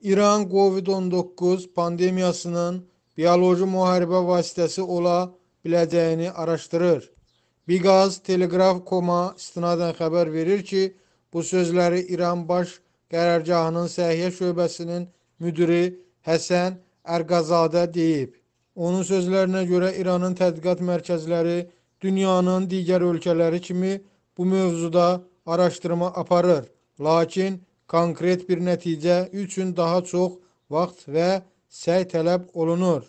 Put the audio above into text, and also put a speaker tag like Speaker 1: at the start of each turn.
Speaker 1: İran COVID-19 pandemiyasının bioloji müharibə vasitəsi ola biləcəyini araşdırır. Biqaz Telegraf.com-a istinadən xəbər verir ki, bu sözləri İran Baş Qərargahının Səhiyyə şöbəsinin müdiri Həsən Ərqazadə deyib. Onun sözlərinə görə İranın tədqiqat mərkəzləri dünyanın digər ölkələri kimi bu mövzuda araşdırma aparır. Lakin konkret bir nəticə üçün daha çox vaxt və səy tələb olunur.